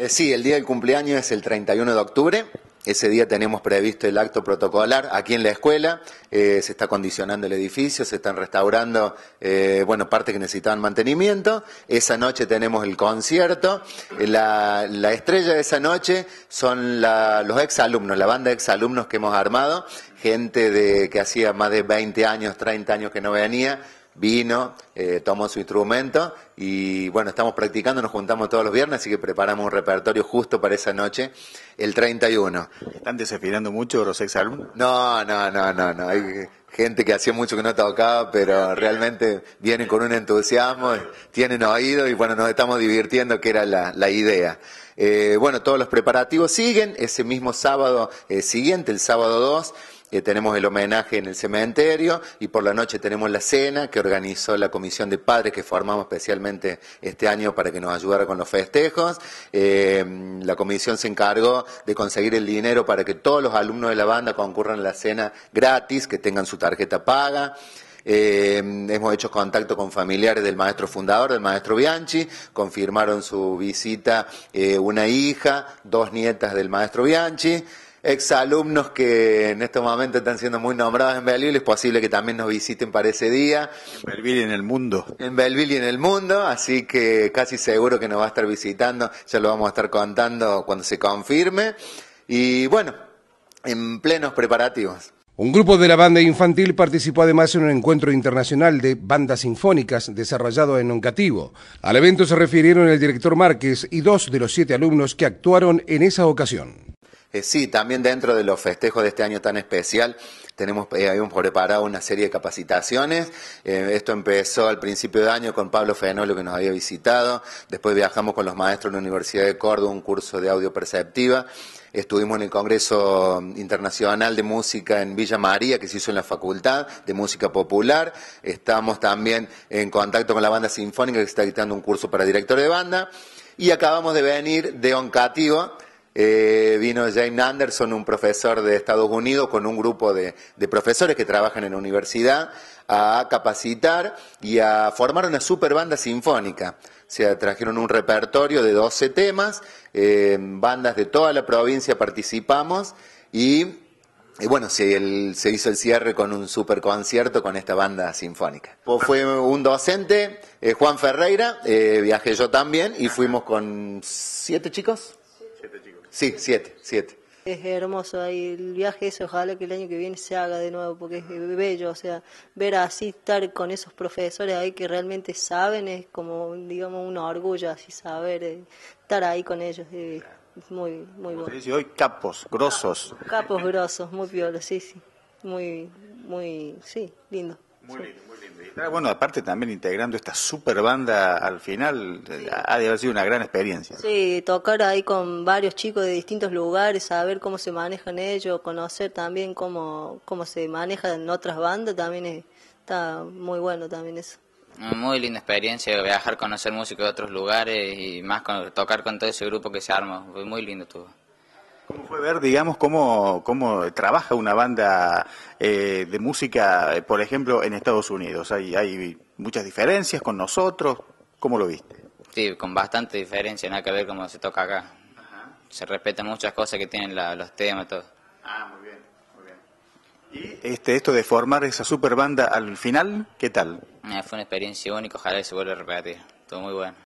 Eh, sí, el día del cumpleaños es el 31 de octubre. Ese día tenemos previsto el acto protocolar aquí en la escuela. Eh, se está condicionando el edificio, se están restaurando, eh, bueno, partes que necesitaban mantenimiento. Esa noche tenemos el concierto. La, estrella de esa noche son los exalumnos, la banda de exalumnos que hemos armado. Gente de, que hacía más de 20 años, 30 años que no venía vino, eh, tomó su instrumento y bueno, estamos practicando, nos juntamos todos los viernes, así que preparamos un repertorio justo para esa noche, el 31. ¿Están desesperando mucho los ex No, no, no, no, no. Hay gente que hacía mucho que no tocaba, pero realmente vienen con un entusiasmo, tienen oído y bueno, nos estamos divirtiendo, que era la, idea. Eh, bueno, todos los preparativos siguen, ese mismo sábado eh, siguiente, el sábado 2 eh, tenemos el homenaje en el cementerio y por la noche tenemos la cena que organizó la comisión de padres que formamos especialmente este año para que nos ayudara con los festejos. Eh, la comisión se encargó de conseguir el dinero para que todos los alumnos de la banda concurran a la cena gratis, que tengan su tarjeta paga. Eh, hemos hecho contacto con familiares del maestro fundador, del maestro Bianchi, confirmaron su visita una hija, dos nietas del maestro Bianchi exalumnos que en estos momentos están siendo muy nombrados en Belville, Es posible que también nos visiten para ese día. En Belleville y en el mundo. En Belville y en el mundo, así que casi seguro que nos va a estar visitando. Ya lo vamos a estar contando cuando se confirme. Y bueno, en plenos preparativos. Un grupo de la banda infantil participó además en un encuentro internacional de bandas sinfónicas desarrollado en Oncativo. Al evento se refirieron el director Márquez y dos de los siete alumnos que actuaron en esa ocasión. Eh, sí, también dentro de los festejos de este año tan especial, tenemos, eh, habíamos preparado una serie de capacitaciones. Eh, esto empezó al principio de año con Pablo Fenolo que nos había visitado. Después viajamos con los maestros de la Universidad de Córdoba, un curso de audio perceptiva. Estuvimos en el Congreso Internacional de Música en Villa María, que se hizo en la Facultad de Música Popular. Estamos también en contacto con la banda sinfónica, que está dictando un curso para director de banda. Y acabamos de venir de Oncativo, eh, vino Jane Anderson, un profesor de Estados Unidos, con un grupo de, profesores que trabajan en la universidad, a capacitar y a formar una super banda sinfónica. O sea, trajeron un repertorio de 12 temas, eh, bandas de toda la provincia participamos y, bueno, se, se hizo el cierre con un super concierto con esta banda sinfónica. Pues fue un docente, eh, Juan Ferreira, viajé yo también y fuimos con siete chicos. Sí, siete, siete. Es hermoso ahí el viaje ese, ojalá que el año que viene se haga de nuevo, porque es bello, o sea, ver así, estar con esos profesores ahí que realmente saben, es como, digamos, un orgullo así saber, eh, estar ahí con ellos, eh, es muy, muy bueno. hoy capos, grosos. Capos, grosos, muy violos, sí, sí, muy, muy, sí, lindo. Muy lindo, muy lindo. Ah, bueno, aparte también integrando esta super banda al final, eh, ha de haber sido una gran experiencia. Sí, tocar ahí con varios chicos de distintos lugares, saber cómo se manejan ellos, conocer también cómo, cómo se maneja en otras bandas, también está muy bueno también eso. Muy linda experiencia, viajar, conocer músicos de otros lugares y más tocar con todo ese grupo que se armó, fue muy lindo todo. ¿Cómo fue ver, digamos, cómo, cómo trabaja una banda eh, de música, por ejemplo, en Estados Unidos? ¿Hay, ¿Hay muchas diferencias con nosotros? ¿Cómo lo viste? Sí, con bastante diferencia, nada que ver cómo se toca acá. Se respetan muchas cosas que tienen los temas, todo. Ah, muy bien, muy bien. ¿Y este, esto de formar esa super banda al final, qué tal? Eh, fue una experiencia única, ojalá se vuelva a repetir. Estuvo muy bueno.